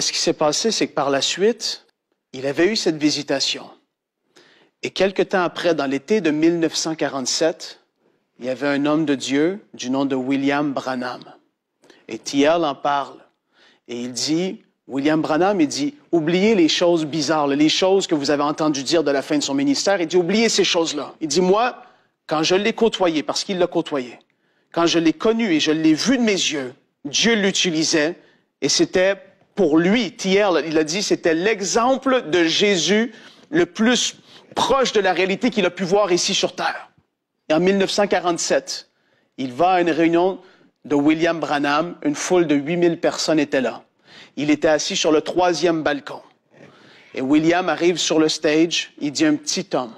Ce qui s'est passé, c'est que par la suite, il avait eu cette visitation. Et quelque temps après, dans l'été de 1947, il y avait un homme de Dieu du nom de William Branham. Et Thiel en parle. Et il dit, William Branham, il dit, oubliez les choses bizarres, les choses que vous avez entendu dire de la fin de son ministère. Il dit, oubliez ces choses-là. Il dit, moi, quand je l'ai côtoyé, parce qu'il l'a côtoyé, quand je l'ai connu et je l'ai vu de mes yeux, Dieu l'utilisait et c'était pour lui, Thiers, il a dit, c'était l'exemple de Jésus le plus proche de la réalité qu'il a pu voir ici sur Terre. Et en 1947, il va à une réunion de William Branham. Une foule de 8000 personnes était là. Il était assis sur le troisième balcon. Et William arrive sur le stage. Il dit un petit homme.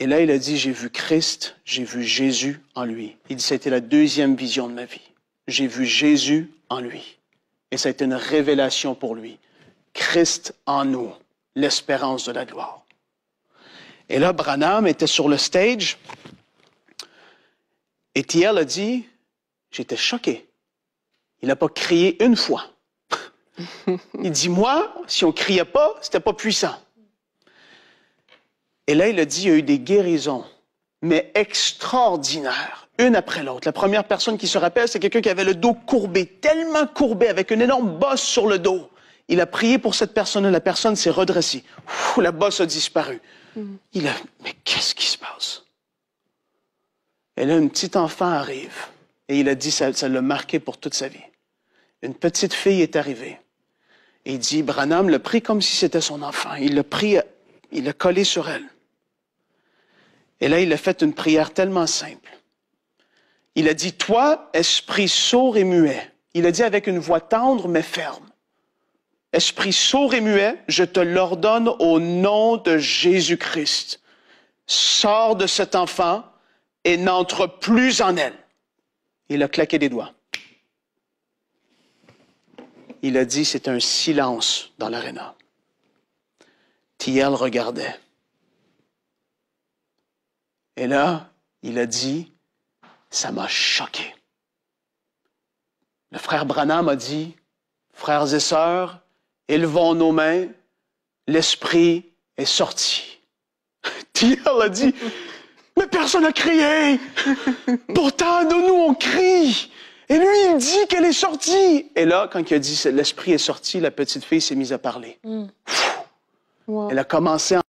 Et là, il a dit, j'ai vu Christ, j'ai vu Jésus en lui. Il dit, c'était la deuxième vision de ma vie j'ai vu Jésus en lui. Et ça a été une révélation pour lui. Christ en nous, l'espérance de la gloire. Et là, Branham était sur le stage et Thiel a dit, j'étais choqué. Il n'a pas crié une fois. il dit, moi, si on criait pas, n'était pas puissant. Et là, il a dit, il y a eu des guérisons mais extraordinaire, une après l'autre. La première personne qui se rappelle, c'est quelqu'un qui avait le dos courbé, tellement courbé, avec une énorme bosse sur le dos. Il a prié pour cette personne et la personne s'est redressée. la bosse a disparu. Mm. Il a, mais qu'est-ce qui se passe? Et là, un petit enfant arrive et il a dit, ça, l'a marqué pour toute sa vie. Une petite fille est arrivée. Et il dit, Branham le pris comme si c'était son enfant. Il l'a pris, il l'a collé sur elle. Et là, il a fait une prière tellement simple. Il a dit, Toi, esprit sourd et muet, il a dit avec une voix tendre mais ferme, Esprit sourd et muet, je te l'ordonne au nom de Jésus-Christ. Sors de cet enfant et n'entre plus en elle. Il a claqué des doigts. Il a dit, c'est un silence dans l'aréna. Thiel regardait. Et là, il a dit, ça m'a choqué. Le frère Branham a dit, frères et sœurs, élevons nos mains, l'esprit est sorti. Thiel a dit, mais personne n'a crié. Pourtant, de nous, on crie. Et lui, il dit qu'elle est sortie. Et là, quand il a dit l'esprit est sorti, la petite fille s'est mise à parler. Mm. Elle a commencé à